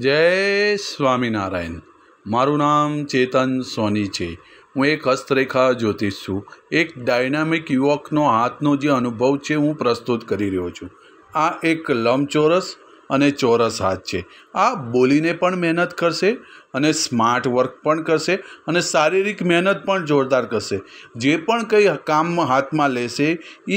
જય સ્વામિનારાયણ મારું નામ ચેતન સોની છે હું એક હસ્તરેખા જ્યોતિષ છું એક ડાયનામિક યુવકનો હાથનો જે અનુભવ છે હું પ્રસ્તુત કરી રહ્યો છું આ એક લંબચોરસ અને ચોરસ હાથ છે આ બોલીને પણ મહેનત કરશે અને સ્માર્ટ વર્ક પણ કરશે અને શારીરિક મહેનત પણ જોરદાર કરશે જે પણ કંઈ કામ હાથમાં લેશે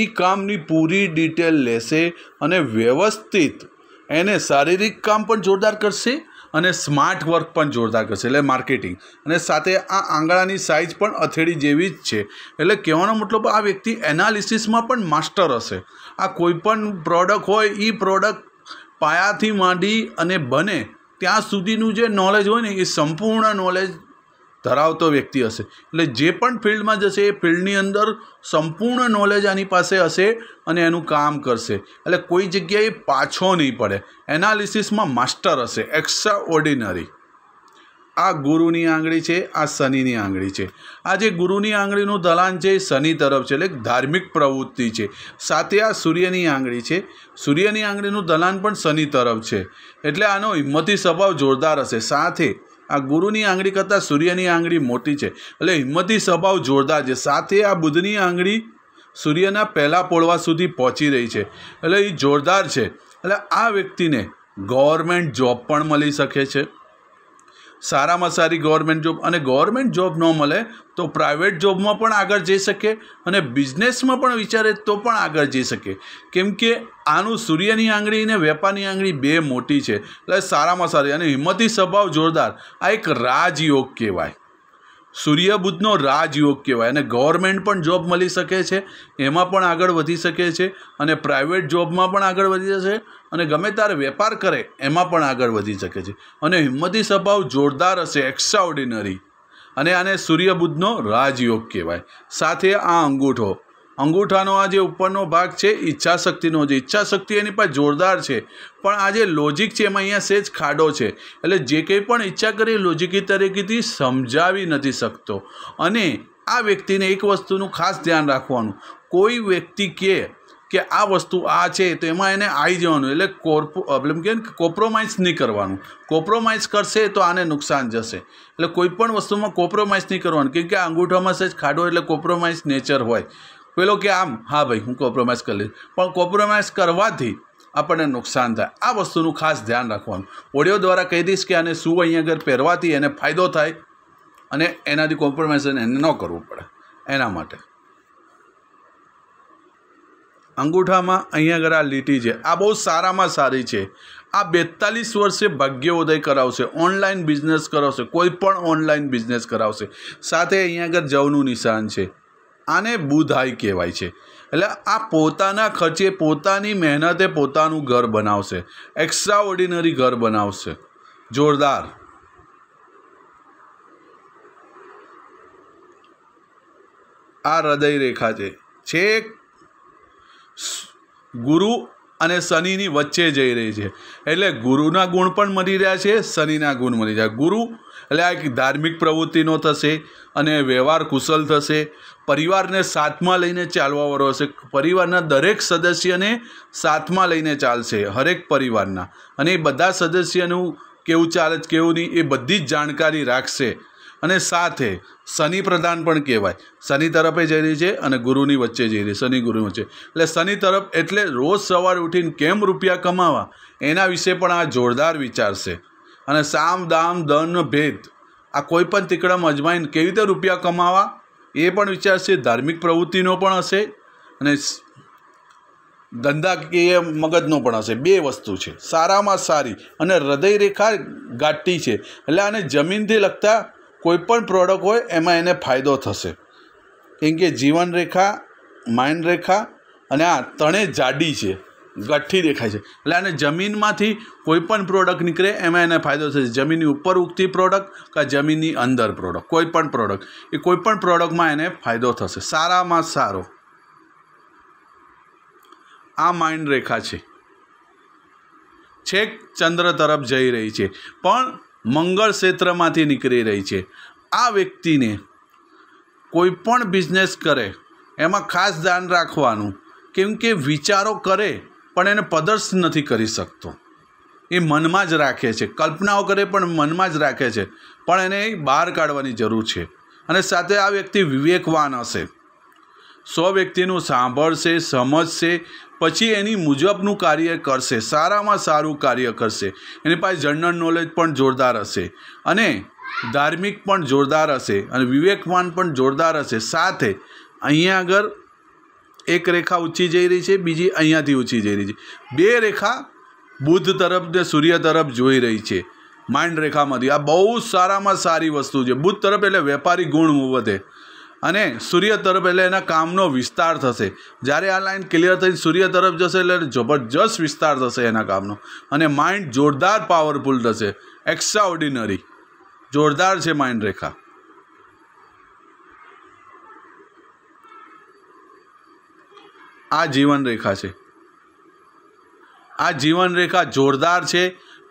એ કામની પૂરી ડિટેલ લેશે અને વ્યવસ્થિત એને શારીરિક કામ પણ જોરદાર કરશે અને સ્માર્ટ વર્ક પણ જોરદાર કરશે એટલે માર્કેટિંગ અને સાથે આ આંગળાની સાઇઝ પણ અથેડી જેવી જ છે એટલે કહેવાનો મતલબ આ વ્યક્તિ એનાલિસિસમાં પણ માસ્ટર હશે આ કોઈપણ પ્રોડક્ટ હોય એ પ્રોડક્ટ પાયાથી માંડી અને બને ત્યાં સુધીનું જે નોલેજ હોય ને એ સંપૂર્ણ નોલેજ ધરાવતો વ્યક્તિ હશે એટલે જે પણ ફિલ્ડમાં જશે એ ફિલ્ડની અંદર સંપૂર્ણ નોલેજ આની પાસે હશે અને એનું કામ કરશે એટલે કોઈ જગ્યાએ પાછો નહીં પડે એનાલિસિસમાં માસ્ટર હશે એક્સ્ટ્રા ઓર્ડિનરી આ ગુરુની આંગળી છે આ શનિની આંગળી છે આ જે ગુરુની આંગળીનું દલાન છે એ શનિ તરફ છે એટલે ધાર્મિક પ્રવૃત્તિ છે સાથે આ સૂર્યની આંગળી છે સૂર્યની આંગળીનું દલાન પણ શનિ તરફ છે એટલે આનો હિંમતી સ્વભાવ જોરદાર હશે સાથે આ ગુરુની આંગળી કરતાં સૂર્યની આંગળી મોટી છે એટલે હિંમતી સ્વભાવ જોરદાર છે સાથે આ બુધની આંગળી સૂર્યના પહેલા પોળવા સુધી પહોંચી રહી છે એટલે એ જોરદાર છે એટલે આ વ્યક્તિને ગવર્મેન્ટ જોબ પણ મળી શકે છે સારામાં સારી ગવર્મેન્ટ જોબ અને ગવર્મેન્ટ જોબ ન મળે તો પ્રાઇવેટ જોબમાં પણ આગળ જઈ શકે અને બિઝનેસમાં પણ વિચારે તો પણ આગળ જઈ શકે કેમ કે આનું સૂર્યની આંગળી અને વેપારની આંગળી બે મોટી છે એટલે સારામાં સારી અને હિંમતી સ્વભાવ જોરદાર આ એક રાજયોગ કહેવાય સૂર્ય બુધનો રાજયોગ કહેવાય અને ગવર્મેન્ટ પણ જોબ મળી શકે છે એમાં પણ આગળ વધી શકે છે અને પ્રાઇવેટ જોબમાં પણ આગળ વધી જશે અને ગમે ત્યારે વેપાર કરે એમાં પણ આગળ વધી શકે છે અને હિંમતી સ્વભાવ જોરદાર હશે એક્સ્ટ્રા અને આને સૂર્ય બુધનો રાજયોગ કહેવાય સાથે આ અંગૂઠો અંગૂઠાનો આ જે ઉપરનો ભાગ છે ઈચ્છાશક્તિનો જે ઈચ્છાશક્તિ એની પાસે જોરદાર છે પણ આ જે લોજિક છે એમાં અહીંયા સેજ ખાડો છે એટલે જે કંઈ પણ ઈચ્છા કરી લોજિકી તરીકેથી સમજાવી નથી શકતો અને આ વ્યક્તિને એક વસ્તુનું ખાસ ધ્યાન રાખવાનું કોઈ વ્યક્તિ કે કે આ વસ્તુ આ છે તો એમાં એને આવી જવાનું એટલે કોર્પો એટલે કે કોપ્રોમાઇઝ નહીં કરવાનું કોપ્રોમાઇઝ કરશે તો આને નુકસાન જશે એટલે કોઈ પણ વસ્તુમાં કોપ્રોમાઇઝ નહીં કરવાનું કેમ કે અંગૂઠામાં સજ ખાડો એટલે કોપ્રોમાઇઝ નેચર હોય પેલો કે આમ હા ભાઈ હું કોમ્પ્રોમાઇઝ કરી લઈશ પણ કોમ્પ્રોમાઇઝ કરવાથી આપણને નુકસાન થાય આ વસ્તુનું ખાસ ધ્યાન રાખવાનું ઓડિયો દ્વારા કહી દઈશ કે આને શું અહીં આગળ પહેરવાથી એને ફાયદો થાય અને એનાથી કોમ્પ્રોમાઇઝ એને ન કરવું પડે એના માટે અંગૂઠામાં અહીંયા આગળ આ લીટી છે આ બહુ સારામાં સારી છે આ બેતાલીસ વર્ષે ભાગ્યોદય કરાવશે ઓનલાઈન બિઝનેસ કરાવશે કોઈ પણ ઓનલાઈન બિઝનેસ કરાવશે સાથે અહીંયા આગળ જવનું નિશાન છે આને બુધાઈ કહેવાય છે એટલે આ પોતાના ખર્ચે પોતાની મહેનતે પોતાનું ઘર બનાવશે એક્સ્ટ્રા ઓર્ડિનરી ઘર બનાવશે જોરદાર આ હૃદય રેખા છે છેક ગુરુ અને શનિની વચ્ચે જઈ રહી છે એટલે ગુરુના ગુણ પણ મળી રહ્યા છે શનિના ગુણ મળી રહ્યા ગુરુ એટલે આ એક ધાર્મિક પ્રવૃત્તિનો થશે અને વ્યવહાર કુશલ થશે પરિવારને સાથમાં લઈને ચાલવાવાળો હશે પરિવારના દરેક સદસ્યને સાથમાં લઈને ચાલશે હરેક પરિવારના અને એ બધા સદસ્યનું કેવું ચાલે છે કેવું નહીં એ બધી જ જાણકારી રાખશે અને સાથે શનિ પ્રધાન પણ કહેવાય શનિ તરફે જઈ રહી છે અને ગુરુની વચ્ચે જઈ રહી શનિ ગુરુ વચ્ચે એટલે શનિ તરફ એટલે રોજ સવારે ઉઠીને કેમ રૂપિયા કમાવા એના વિશે પણ આ જોરદાર વિચારશે અને સામ દામ દન ભેદ આ કોઈ પણ તીકડમ અજમાઈને કેવી રીતે રૂપિયા કમાવા એ પણ વિચારશે ધાર્મિક પ્રવૃત્તિનો પણ હશે અને ધંધા કે એ મગજનો પણ હશે બે વસ્તુ છે સારામાં સારી અને હૃદય રેખા ગાંઠી છે એટલે આને જમીનથી લગતા કોઈપણ પ્રોડક્ટ હોય એમાં એને ફાયદો થશે કેમ કે જીવન રેખા માઇન્ડ રેખા અને આ ત્રણેય જાડી છે ગઠ્ઠી દેખાય છે એટલે આને જમીનમાંથી કોઈપણ પ્રોડક્ટ નીકળે એમાં એને ફાયદો થશે જમીનની ઉપર ઉગતી પ્રોડક્ટ કે જમીનની અંદર પ્રોડક્ટ કોઈપણ પ્રોડક્ટ એ કોઈપણ પ્રોડક્ટમાં એને ફાયદો થશે સારામાં સારો આ માઇન્ડ રેખા છે છેક ચંદ્ર તરફ જઈ રહી છે પણ મંગળ ક્ષેત્રમાંથી નીકળી રહી છે આ વ્યક્તિને કોઈપણ બિઝનેસ કરે એમાં ખાસ ધ્યાન રાખવાનું કેમ કે વિચારો કરે પણ એને પદર્શ નથી કરી શકતો એ મનમાં જ રાખે છે કલ્પનાઓ કરે પણ મનમાં જ રાખે છે પણ એને બહાર કાઢવાની જરૂર છે અને સાથે આ વ્યક્તિ વિવેકવાન હશે સો વ્યક્તિનું સાંભળશે સમજશે પછી એની મુજબનું કાર્ય કરશે સારામાં સારું કાર્ય કરશે એની પાસે જનરલ નોલેજ પણ જોરદાર હશે અને ધાર્મિક પણ જોરદાર હશે અને વિવેકવાન પણ જોરદાર હશે સાથે અહીંયા આગળ એક રેખા ઊંચી જઈ રહી છે બીજી અહીંયાથી ઊંચી જઈ રહી છે બે રેખા બુદ્ધ તરફ ને સૂર્ય તરફ જોઈ રહી છે માઇન્ડ રેખામાંથી આ બહુ સારામાં સારી વસ્તુ છે બુદ્ધ તરફ એટલે વેપારી ગુણ વધે અને સૂર્ય તરફ એટલે એના કામનો વિસ્તાર થશે જ્યારે આ લાઇન ક્લિયર થઈ સૂર્ય તરફ જશે એટલે જબરજસ્ત વિસ્તાર થશે એના કામનો અને માઇન્ડ જોરદાર પાવરફુલ થશે એક્સ્ટ્રા ઓર્ડિનરી જોરદાર છે માઇન્ડ રેખા આ જીવનરેખા છે આ જીવનરેખા જોરદાર છે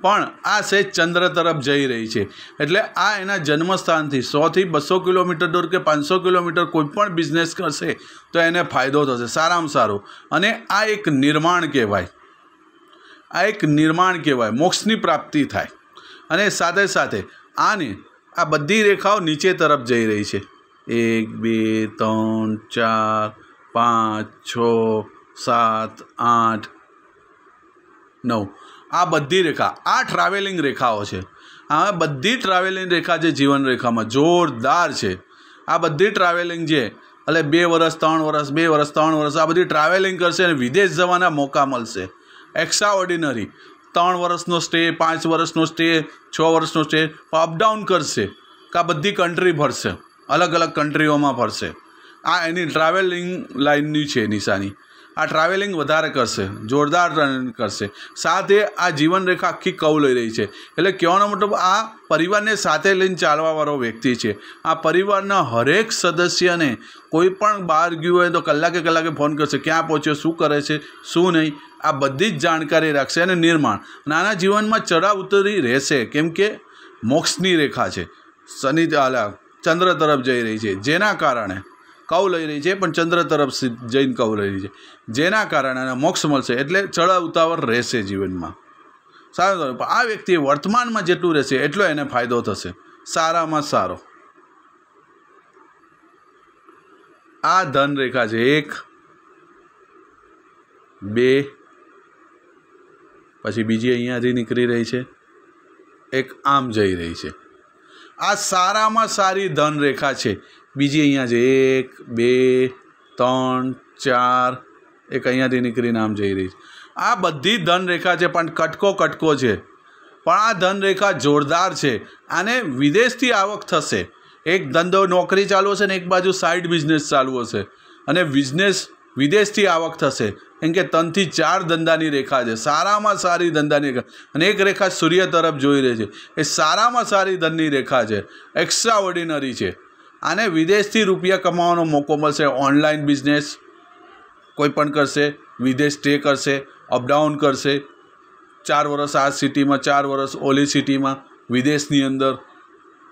પણ આ સેજ ચંદ્ર તરફ જઈ રહી છે એટલે આ એના જન્મસ્થાનથી સોથી બસો કિલોમીટર દૂર કે પાંચસો કિલોમીટર કોઈ પણ બિઝનેસ કરશે તો એને ફાયદો થશે સારામાં સારો અને આ એક નિર્માણ કહેવાય આ એક નિર્માણ કહેવાય મોક્ષની પ્રાપ્તિ થાય અને સાથે સાથે આને આ બધી રેખાઓ નીચે તરફ જઈ રહી છે એક બે ત્રણ ચાર પાંચ છ સાત આઠ નવ આ બધી રેખા આ ટ્રાવેલિંગ રેખાઓ છે આ બધી ટ્રાવેલિંગ રેખા છે જીવન રેખામાં જોરદાર છે આ બધી ટ્રાવેલિંગ જે એટલે બે વર્ષ ત્રણ વર્ષ બે વર્ષ ત્રણ વર્ષ આ બધી ટ્રાવેલિંગ કરશે અને વિદેશ જવાના મોકા મળશે એક્સ્ટ્રા ઓર્ડિનરી ત્રણ વર્ષનો સ્ટે પાંચ વર્ષનો સ્ટે છ વર્ષનો સ્ટે અપડાઉન કરશે કે આ બધી કન્ટ્રી ભરશે અલગ અલગ કન્ટ્રીઓમાં ફરશે આ એની ટ્રાવેલિંગ લાઇનની છે નિશાની આ ટ્રાવેલિંગ વધારે કરશે જોરદાર રન કરશે સાથે આ જીવનરેખા આખી કૌ લઈ રહી છે એટલે કહેવાનો મતલબ આ પરિવારને સાથે લઈને ચાલવાવાળો વ્યક્તિ છે આ પરિવારના હરેક સદસ્યને કોઈ પણ બહાર ગયું હોય તો કલાકે કલાકે ફોન કરશે ક્યાં પહોંચ્યો શું કરે છે શું નહીં આ બધી જ જાણકારી રાખશે અને નિર્માણ નાના જીવનમાં ચડાવ ઉતરી રહેશે કેમ કે મોક્ષની રેખા છે શનિ ચંદ્ર તરફ જઈ રહી છે જેના કારણે કૌ લઈ રહી છે પણ ચંદ્ર તરફ જઈને કૌ લઈ રહી છે જેના કારણે એને મોક્ષ મળશે એટલે ચડાવ ઉતાવળ રહેશે જીવનમાં સારું આ વ્યક્તિ વર્તમાનમાં જેટલું રહેશે એટલો એને ફાયદો થશે સારામાં સારો આ ધનરેખા છે એક બે પછી બીજી અહીંયાથી નીકળી રહી છે એક આમ જઈ રહી છે આ સારામાં સારી ધનરેખા છે બીજી અહીંયા છે એક બે ત્રણ ચાર એક અહીંયાથી નીકળીને આમ જઈ રહી છે આ બધી ધનરેખા છે પણ કટકો કટકો છે પણ આ ધનરેખા જોરદાર છે અને વિદેશથી આવક થશે એક ધંધો નોકરી ચાલુ હશે ને એક બાજુ સાઇડ બિઝનેસ ચાલુ હશે અને બિઝનેસ વિદેશથી આવક થશે કેમ કે ત્રણથી ચાર ધંધાની રેખા છે સારામાં સારી ધંધાની રેખા અને એક રેખા સૂર્ય તરફ જોઈ રહી છે એ સારામાં સારી ધનની રેખા છે એક્સ્ટ્રા ઓર્ડિનરી છે આને વિદેશથી રૂપિયા કમાવાનો મોકો મળશે ઓનલાઈન બિઝનેસ કોઈ પણ કરશે વિદેશ સ્ટે કરશે અપડાઉન કરશે ચાર વર્ષ આ સિટીમાં ચાર વર્ષ ઓલી સિટીમાં વિદેશની અંદર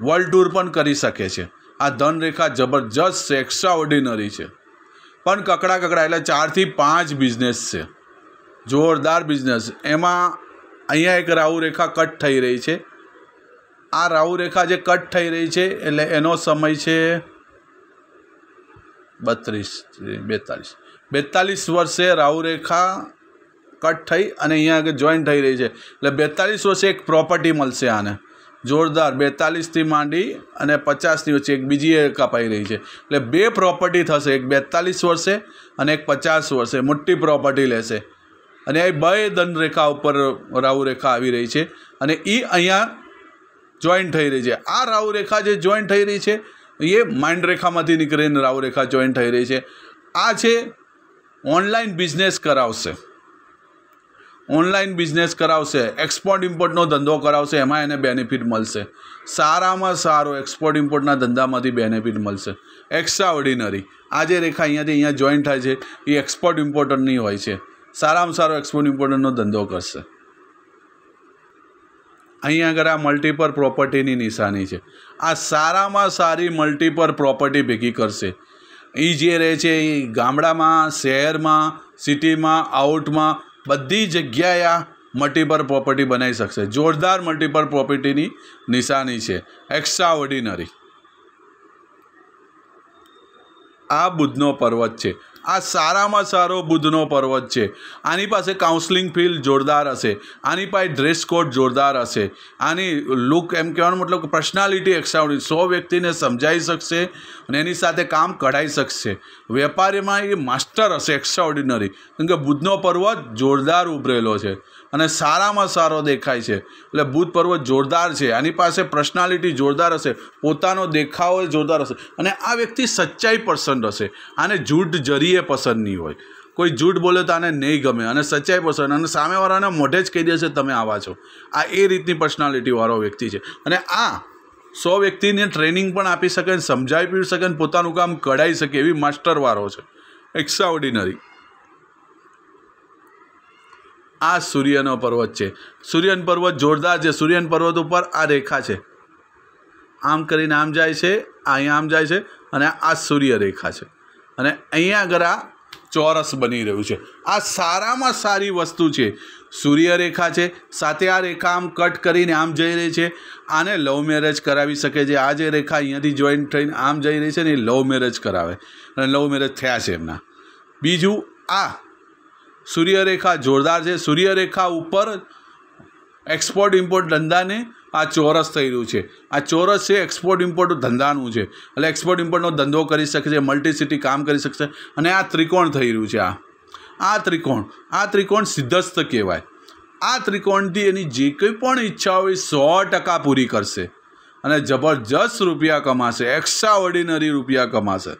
વર્લ્ડ ટૂર પણ કરી શકે છે આ ધનરેખા જબરજસ્ત છે એક્સ્ટ્રા ઓર્ડિનરી છે પણ કકડા કકડા એટલે ચારથી પાંચ બિઝનેસ છે જોરદાર બિઝનેસ એમાં અહીંયા એક રાહુ રેખા કટ થઈ રહી છે આ રાહુરેખા જે કટ થઈ રહી છે એટલે એનો સમય છે બત્રીસ બેતાલીસ બેતાલીસ વર્ષે રાહુરેખા કટ થઈ અને અહીંયા આગળ જોઈન થઈ રહી છે એટલે બેતાલીસ વર્ષે એક પ્રોપર્ટી મળશે આને જોરદાર બેતાલીસથી માંડી અને પચાસની વચ્ચે એક બીજી એ કપાઈ રહી છે એટલે બે પ્રોપર્ટી થશે એક બેતાલીસ વર્ષે અને એક પચાસ વર્ષે મોટી પ્રોપર્ટી લેશે અને એ બે દંડરેખા ઉપર રાહુરેખા આવી રહી છે અને એ અહીંયા જોઈન્ટ થઈ રહી છે આ રાહુરેખા જે જોઈન્ટ થઈ રહી છે એ માઇન્ડ રેખામાંથી નીકળીને રાહુરેખા જોઈન્ટ થઈ રહી છે આ છે ઓનલાઈન બિઝનેસ કરાવશે ઓનલાઈન બિઝનેસ કરાવશે એક્સપોર્ટ ઇમ્પોર્ટનો ધંધો કરાવશે એમાં એને બેનિફિટ મળશે સારામાં સારો એક્સપોર્ટ ઇમ્પોર્ટના ધંધામાંથી બેનિફિટ મળશે એક્સ્ટ્રા ઓર્ડિનરી આ જે રેખા અહીંયાથી અહીંયા જોઈન્ટ થાય છે એ એક્સપોર્ટ ઇમ્પોર્ટરની હોય છે સારામાં સારો એક્સપોર્ટ ઇમ્પોર્ટનો ધંધો કરશે અહીં આગળ આ મલ્ટીપર પ્રોપર્ટીની નિશાની છે આ સારામાં સારી મલ્ટીપર પ્રોપર્ટી ભેગી કરશે એ જે રહે છે એ ગામડામાં શહેરમાં સિટીમાં આઉટમાં બધી જગ્યાએ આ મલ્ટીપર પ્રોપર્ટી બનાવી શકશે જોરદાર મલ્ટીપર પ્રોપર્ટીની નિશાની છે એક્સ્ટ્રા ઓર્ડિનરી આ બુદ્ધનો પર્વત છે આ સારામાં સારો બુદ્ધનો પર્વત છે આની પાસે કાઉન્સલિંગ ફીલ જોરદાર હશે આની પાસે ડ્રેસ કોડ જોરદાર હશે આની લુક એમ કહેવાનો મતલબ કે પર્સનાલિટી એક્સાઉન્ડિંગ સો વ્યક્તિને સમજાઈ શકશે અને એની સાથે કામ કઢાઈ શકશે વેપારીમાં એ માસ્ટર હશે એક્સ્ટ્રાઓર્ડિનરી કેમ કે બુદ્ધનો પર્વત જોરદાર ઉભરેલો છે અને સારામાં સારો દેખાય છે એટલે ભૂતપૂર્વ જોરદાર છે આની પાસે પર્સનાલિટી જોરદાર હશે પોતાનો દેખાવ જોરદાર હશે અને આ વ્યક્તિ સચ્ચાઈ પસંદ હશે આને જૂઠ જરીએ પસંદ નહીં હોય કોઈ જૂઠ બોલે તો આને નહીં ગમે અને સચ્ચાઈ પસંદ અને સામેવાળાને મોઢે જ કહી દેશે તમે આવા છો આ એ રીતની પર્સનાલિટીવાળો વ્યક્તિ છે અને આ સો વ્યક્તિને ટ્રેનિંગ પણ આપી શકે સમજાવી શકે પોતાનું કામ કઢાઈ શકે એવી માસ્ટરવાળો છે એક્સ્ટ્રા ઓર્ડિનરી આ સૂર્યનો પર્વત છે સૂર્યન પર્વત જોરદાર છે સૂર્યન પર્વત ઉપર આ રેખા છે આમ કરીને આમ જાય છે અહીંયા આમ જાય છે અને આ સૂર્ય રેખા છે અને અહીંયા આગળ આ ચોરસ બની રહ્યું છે આ સારામાં સારી વસ્તુ છે સૂર્ય રેખા છે સાથે આ રેખા આમ કટ કરીને આમ જઈ રહી છે આને લવ મેરેજ કરાવી શકે છે આ જે રેખા અહીંયાથી જોઈન્ટ થઈને આમ જઈ રહી છે ને એ લવ મેરેજ કરાવે અને લવ મેરેજ થયા છે એમના બીજું આ સૂર્યરેખા જોરદાર છે સૂર્યરેખા ઉપર એક્સપોર્ટ ઇમ્પોર્ટ ધંધાને આ ચોરસ થઈ રહ્યું છે આ ચોરસ છે એક્સપોર્ટ ઇમ્પોર્ટ ધંધાનું છે એટલે એક્સપોર્ટ ઇમ્પોર્ટનો ધંધો કરી શકશે મલ્ટીસિટી કામ કરી શકશે અને આ ત્રિકોણ થઈ રહ્યું છે આ આ ત્રિકોણ આ ત્રિકોણ સિદ્ધસ્થ કહેવાય આ ત્રિકોણથી એની જે કંઈ પણ ઈચ્છા હોય સો ટકા પૂરી કરશે અને જબરજસ્ત રૂપિયા કમાશે એક્સ્ટ્રા ઓર્ડિનરી રૂપિયા કમાશે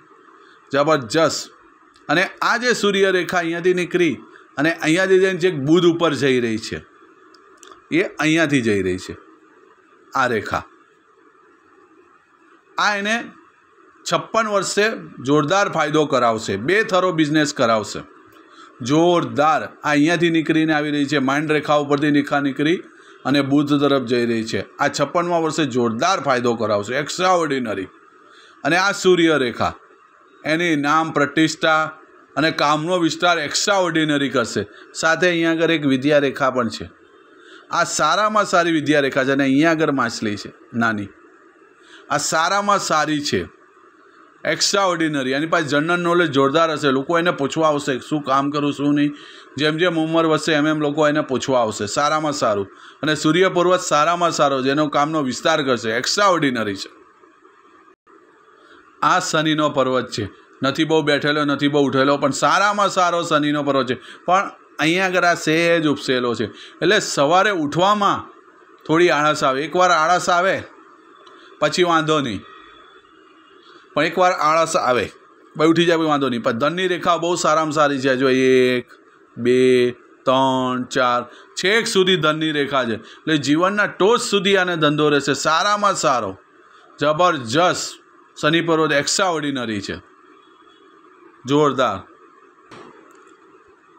જબરજસ્ત અને આ જે સૂર્યરેખા અહીંયાથી નીકળી અને અહીંયાથી જઈને છેક બુધ ઉપર જઈ રહી છે એ અહીંયાથી જઈ રહી છે આ રેખા આ એને છપ્પન વર્ષે જોરદાર ફાયદો કરાવશે બે થરો બિઝનેસ કરાવશે જોરદાર આ અહીંયાથી નીકળીને આવી રહી છે માઇન્ડ રેખા ઉપરથી નીખા નીકળી અને બુદ્ધ તરફ જઈ રહી છે આ છપ્પનમા વર્ષે જોરદાર ફાયદો કરાવશે એક્સ્ટ્રા ઓર્ડિનરી અને આ સૂર્ય રેખા એની નામ પ્રતિષ્ઠા અને કામનો વિસ્તાર એક્સ્ટ્રા ઓર્ડિનરી કરશે સાથે અહીંયા આગળ એક વિદ્યારેખા પણ છે આ સારામાં સારી વિદ્યારેખા છે અને અહીંયા આગળ માછલી છે નાની આ સારામાં સારી છે એક્સ્ટ્રા ઓર્ડિનરી એની પાસે જનરલ નોલેજ જોરદાર હશે લોકો એને પૂછવા આવશે શું કામ કરું શું નહીં જેમ જેમ ઉંમર વધશે એમ એમ લોકો એને પૂછવા આવશે સારામાં સારું અને સૂર્ય પર્વત સારામાં સારો જેનો કામનો વિસ્તાર કરશે એક્સ્ટ્રા ઓર્ડિનરી છે આ શનિનો પર્વત છે નથી બહુ બેઠેલો નથી બહુ ઉઠેલો પણ સારામાં સારો શનિનો પર્વત છે પણ અહીંયા આગળ આ સહેજ ઉપસેલો છે એટલે સવારે ઉઠવામાં થોડી આળસ આવે એકવાર આળસ આવે પછી વાંધો નહીં પણ એકવાર આળસ આવે ભાઈ ઉઠી જાય વાંધો નહીં પણ ધનની રેખા બહુ સારામાં સારી છે જો એક બે ત્રણ ચાર છેક સુધી ધનની રેખા છે એટલે જીવનના ટોચ સુધી આને ધંધો રહેશે સારામાં સારો જબરજસ્ત શનિ પર્વત એક્સ્ટ્રા ઓર્ડિનરી છે જોરદાર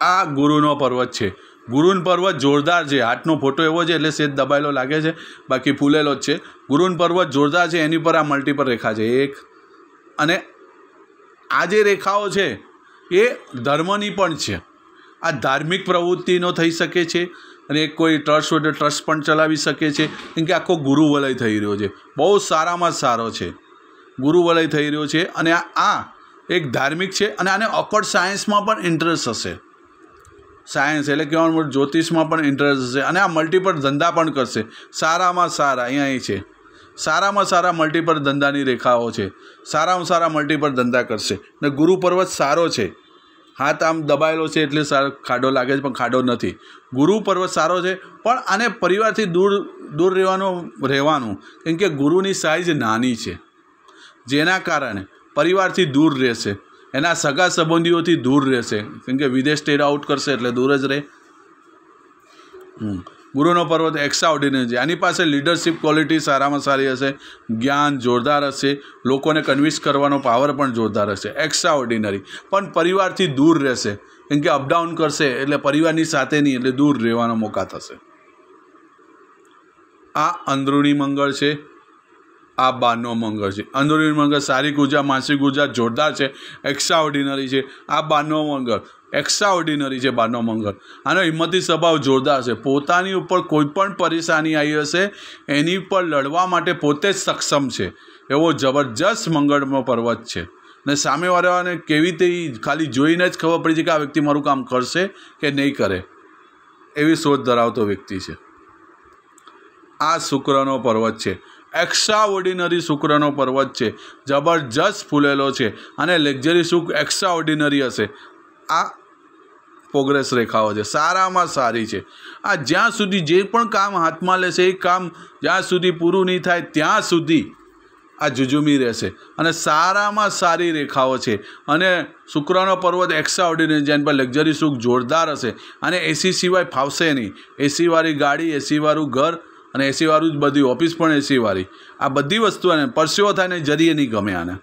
આ ગુરુનો પર્વત છે ગુરુન પર્વત જોરદાર છે હાથનો ફોટો એવો છે એટલે સેજ દબાયેલો લાગે છે બાકી ફૂલેલો જ છે ગુરુન પર્વત જોરદાર છે એની પર આ મલ્ટીપલ રેખા છે એક અને આ જે રેખાઓ છે એ ધર્મની પણ છે આ ધાર્મિક પ્રવૃત્તિનો થઈ શકે છે અને એક કોઈ ટ્રસ્ટ હોય તો ટ્રસ્ટ પણ ચલાવી શકે છે કેમ કે આખો ગુરુવલય થઈ રહ્યો છે બહુ સારામાં સારો છે ગુરુવલય થઈ રહ્યો છે અને આ આ એક ધાર્મિક છે અને આને ઓકવર્ડ સાયન્સમાં પણ ઇન્ટરેસ્ટ હશે સાયન્સ એટલે કહેવાનું મોટું જ્યોતિષમાં પણ ઇન્ટરેસ્ટ હશે અને આ મલ્ટીપલ ધંધા પણ કરશે સારામાં સારા અહીંયા છે સારામાં સારા મલ્ટીપલ ધંધાની રેખાઓ છે સારામાં સારા મલ્ટીપલ ધંધા કરશે ને ગુરુ પર્વત સારો છે હાથ આમ દબાયેલો છે એટલે સારો ખાડો લાગે છે પણ ખાડો નથી ગુરુ પર્વત સારો છે પણ આને પરિવારથી દૂર દૂર રહેવાનું રહેવાનું કેમ કે ગુરુની સાઇઝ નાની છે જેના કારણે પરિવારથી દૂર રહેશે એના સગા સંબંધીઓથી દૂર રહેશે કેમ કે વિદેશ સ્ટેડ આઉટ કરશે એટલે દૂર જ રહે ગુરુનો પર્વત એક્સ્ટ્રા ઓર્ડિનરી છે આની પાસે લીડરશિપ ક્વોલિટી સારામાં સારી હશે જ્ઞાન જોરદાર હશે લોકોને કન્વિન્સ કરવાનો પાવર પણ જોરદાર હશે એક્સ્ટ્રા ઓર્ડિનરી પણ પરિવારથી દૂર રહેશે કેમ કે અપડાઉન કરશે એટલે પરિવારની સાથે નહીં એટલે દૂર રહેવાનો મોકા થશે આ અંદરૂણી મંગળ છે આ બારનો મંગળ છે અંદરૂની મંગળ શારીરિક ઉર્જા માનસિક ઉર્જા જોરદાર છે એક્સ્ટ્રા ઓર્ડિનરી છે આ બારનો મંગળ એક્સ્ટ્રા ઓર્ડિનરી છે બારનો મંગળ આનો હિંમતી સ્વભાવ જોરદાર છે પોતાની ઉપર કોઈ પણ પરેશાની આવી હશે એની ઉપર લડવા માટે પોતે જ સક્ષમ છે એવો જબરજસ્ત મંગળનો પર્વત છે ને સામેવાળાને કેવી રીતે ખાલી જોઈને જ ખબર પડી છે કે આ વ્યક્તિ મારું કામ કરશે કે નહીં કરે એવી શોધ ધરાવતો વ્યક્તિ છે આ શુક્રનો પર્વત છે એક્સ્ટ્રા ઓર્ડિનરી શુક્રનો પર્વત છે જબરજસ્ત ફૂલેલો છે અને લક્ઝરી શુક્ર એક્સ્ટ્રા ઓર્ડિનરી હશે આ પ્રોગ્રેસ રેખાઓ છે સારામાં સારી છે આ જ્યાં સુધી જે પણ કામ હાથમાં લેશે એ કામ જ્યાં સુધી પૂરું નહીં થાય ત્યાં સુધી આ જુજુમી રહેશે અને સારામાં સારી રેખાઓ છે અને શુક્રનો પર્વત એક્સ્ટ્રા ઓર્ડિનરી જેન પર લક્ઝરી સુખ જોરદાર હશે અને એસી સિવાય ફાવશે નહીં એસીવાળી ગાડી એસીવાળું ઘર અને એસીવાળું જ બધી ઓફિસ પણ એસીવાળી આ બધી વસ્તુ આને પરસેવો થાય ને જરીએ નહીં ગમે આને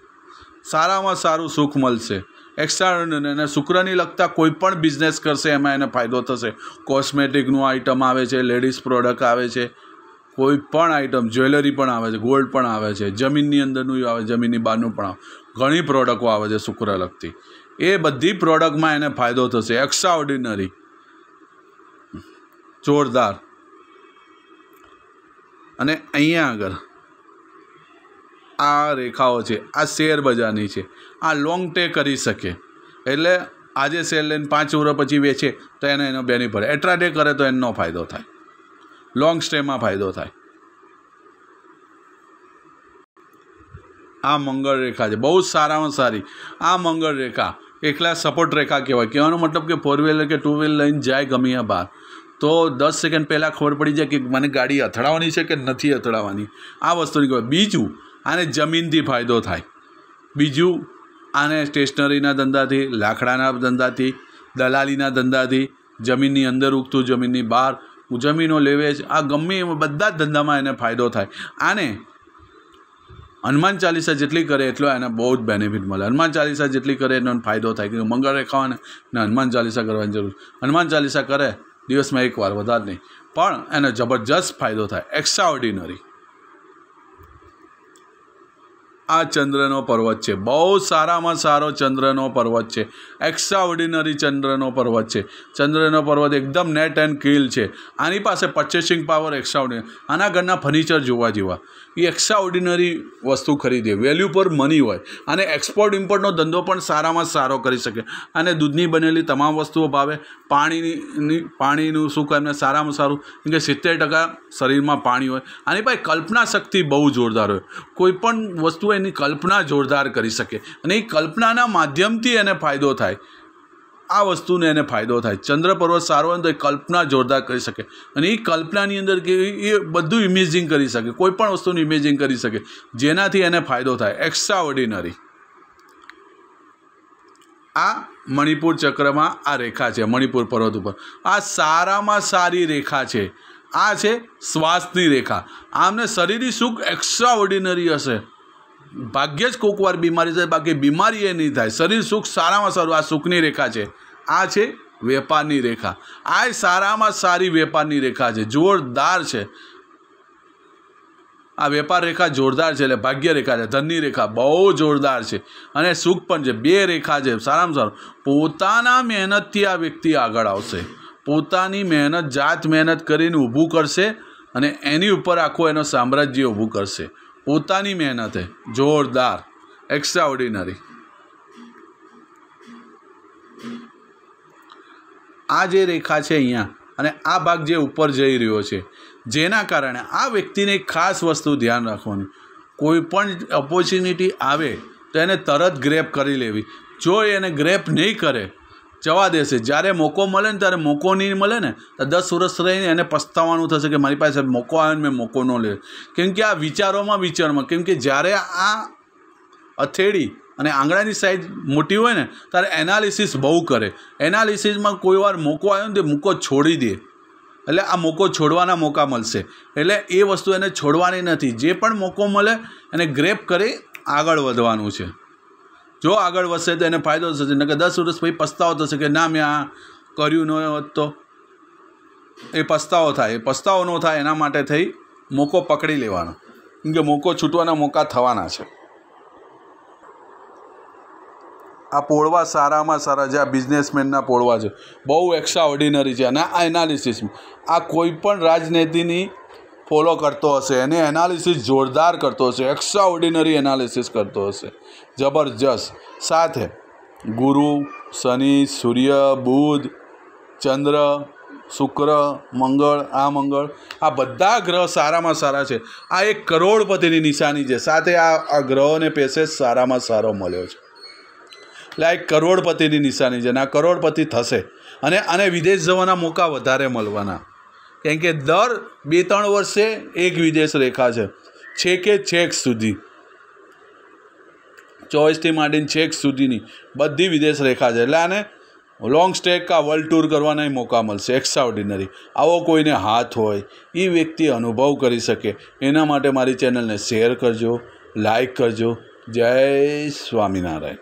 સારામાં સારું સુખ મળશે એક્સ્ટ્રા અને શુક્રની લગતા કોઈ પણ બિઝનેસ કરશે એમાં એને ફાયદો થશે કોસ્મેટિકનું આઇટમ આવે છે લેડીઝ પ્રોડક્ટ આવે છે કોઈ પણ આઇટમ જ્વેલરી પણ આવે છે ગોલ્ડ પણ આવે છે જમીનની અંદરનું આવે જમીનની બહારનું પણ આવે ઘણી પ્રોડક્ટો આવે છે શુક્ર લગતી એ બધી પ્રોડક્ટમાં એને ફાયદો થશે એક્સ્ટ્રા ઓર્ડિનરી જોરદાર અને અહીંયા આગળ આ રેખાઓ છે આ શેર બજારની છે આ લોંગ ટે કરી શકે એટલે આજે શેર લઈને પાંચ વર્ષ પછી વેચે તો એને એનો બેનિફિટ ડે કરે તો એનો ફાયદો થાય લોંગ સ્ટેમાં ફાયદો થાય આ મંગળ રેખા છે બહુ જ સારામાં સારી આ મંગળ રેખા એકલા સપોર્ટ રેખા કહેવાય કહેવાનો મતલબ કે ફોર વ્હીલર કે ટુ વ્હીલર લઈને જાય ગમે બહાર તો દસ સેકન્ડ પહેલાં ખબર પડી જાય કે મને ગાડી અથડાવાની છે કે નથી અથડાવાની આ વસ્તુની કહેવાય બીજું આને જમીનથી ફાયદો થાય બીજું આને સ્ટેશનરીના ધંધાથી લાકડાના ધંધાથી દલાલીના ધંધાથી જમીનની અંદર ઉગતું જમીનની બહાર જમીનો લેવે જ આ ગમે એમાં બધા જ ધંધામાં એને ફાયદો થાય આને હનુમાન ચાલીસા જેટલી કરે એટલો એને બહુ જ બેનિફિટ મળે હનુમાન ચાલીસા જેટલી કરે એનો ફાયદો થાય કે મંગળ રેખાવાને ને હનુમાન ચાલીસા કરવાની જરૂર હનુમાન ચાલીસા કરે દિવસમાં એકવાર વધારે નહીં પણ એનો જબરજસ્ત ફાયદો થાય એક્સ્ટ્રા ઓર્ડિનરી આ ચંદ્રનો પર્વત છે બહુ સારામાં સારો ચંદ્રનો પર્વત છે એક્સ્ટ્રા ઓર્ડિનરી ચંદ્રનો પર્વત છે ચંદ્રનો પર્વત એકદમ નેટ એન્ડ ક્લીન છે આની પાસે પર્ચેસિંગ પાવર એક્સ્ટ્રા ઓર્ડિનરી આના ઘરના ફર્નિચર જોવા જેવા એ એક્સ્ટ્રા ઓર્ડિનરી વસ્તુ ખરીદે વેલ્યુ પર મની હોય અને એક્સપોર્ટ ઇમ્પોર્ટનો ધંધો પણ સારામાં સારો કરી શકે અને દૂધની બનેલી તમામ વસ્તુઓ ભાવે પાણીની પાણીનું શું કહે એમને સારામાં સારું કેમ કે સિત્તેર ટકા શરીરમાં પાણી હોય આની પાસે કલ્પના શક્તિ બહુ જોરદાર હોય કોઈપણ વસ્તુ એની કલ્પના જોરદાર કરી શકે અને એ કલ્પનાના માધ્યમથી એને ફાયદો થાય આ વસ્તુને એને ફાયદો થાય ચંદ્ર પર્વત સારો હોય તો એ કલ્પના જોરદાર કરી શકે અને એ કલ્પનાની અંદર કે એ બધું ઇમેજિંગ કરી શકે કોઈ પણ વસ્તુનું ઇમેજિંગ કરી શકે જેનાથી એને ફાયદો થાય એક્સ્ટ્રા ઓર્ડિનરી આ મણિપુર ચક્રમાં આ રેખા છે મણિપુર પર્વત ઉપર આ સારામાં સારી રેખા છે આ છે શ્વાસની રેખા આમને શરીરની સુખ એક્સ્ટ્રા ઓર્ડિનરી હશે ભાગ્યે જ વાર બીમારી થાય બાકી બીમારી એ નહીં થાય શરીર સુખ સારામાં સારું આ સુખની રેખા છે આ છે વેપારની રેખા આ સારામાં સારી વેપારની રેખા છે જોરદાર છે આ વેપાર રેખા જોરદાર છે એટલે ભાગ્ય રેખા છે ધનની રેખા બહુ જોરદાર છે અને સુખ પણ છે બે રેખા છે સારામાં સારું પોતાના મહેનતથી આ વ્યક્તિ આગળ આવશે પોતાની મહેનત જાત મહેનત કરીને ઊભું કરશે અને એની ઉપર આખું એનો સામ્રાજ્ય ઊભું કરશે પોતાની મહેનતે જોરદાર એક્સ્ટ્રા ઓર્ડિનરી આ જે રેખા છે અહીંયા અને આ ભાગ જે ઉપર જઈ રહ્યો છે જેના કારણે આ વ્યક્તિને ખાસ વસ્તુ ધ્યાન રાખવાની કોઈ પણ ઓપોર્ચ્યુનિટી આવે તો એને તરત ગ્રેપ કરી લેવી જો એને ગ્રેપ નહીં કરે જવા દેશે જ્યારે મોકો મળે ને ત્યારે મોકો નહીં મળે ને તો દસ વર્ષ રહીને એને પસ્તાવાનું થશે કે મારી પાસે મોકો આવ્યો ને મેં મોકો ન લે કેમ કે આ વિચારોમાં વિચારમાં કેમકે જ્યારે આ અથેળી અને આંગળાની સાઈઝ મોટી હોય ને ત્યારે એનાલિસિસ બહુ કરે એનાલિસિસમાં કોઈ વાર મોકો આવ્યો ને તે મોકો છોડી દે એટલે આ મોકો છોડવાના મોકા મળશે એટલે એ વસ્તુ એને છોડવાની નથી જે પણ મોકો મળે એને ગ્રેપ કરી આગળ વધવાનું છે જો આગળ વધશે તો એને ફાયદો થશે નકર દસ વર્ષ પછી પસ્તાવો થશે કે ના મેં આ કર્યું ન હોત તો એ પસ્તાવો થાય એ પસ્તાવો ન થાય એના માટે થઈ મોકો પકડી લેવાનો કેમ કે મોકો છૂટવાના મોકા થવાના છે આ પોળવા સારામાં સારા જે આ બિઝનેસમેનના પોળવા છે બહુ એક્સ્ટ્રા ઓર્ડિનરી છે અને આ એનાલિસિસ આ કોઈ પણ રાજનીતિની ફોલો કરતો હશે એને એનાલિસિસ જોરદાર કરતો હશે એક્સ્ટ્રા ઓર્ડિનરી એનાલિસિસ કરતો હશે જબરજસ્ત સાથે ગુરુ શનિ સૂર્ય બુધ ચંદ્ર શુક્ર મંગળ આ મંગળ આ બધા ગ્રહ સારામાં સારા છે આ એક કરોડપતિની નિશાની છે સાથે આ આ ગ્રહોને પેસે સારામાં સારો મળ્યો છે એટલે આ એક કરોડપતિની નિશાની છે અને આ કરોડપતિ થશે અને આને વિદેશ જવાના મોકા વધારે મળવાના કેમ કે દર બે ત્રણ વર્ષે એક વિદેશ રેખા છે છેકે છેક સુધી ચોવીસથી માંડીને છેક સુધીની બધી વિદેશ રેખા છે એટલે આને લોંગ સ્ટેક કા વર્લ્ડ ટૂર કરવાના મોકા મળશે એક્સ્ટ્રાઓર્ડિનરી આવો કોઈને હાથ હોય એ વ્યક્તિ અનુભવ કરી શકે એના માટે મારી ચેનલને શેર કરજો લાઈક કરજો જય સ્વામિનારાયણ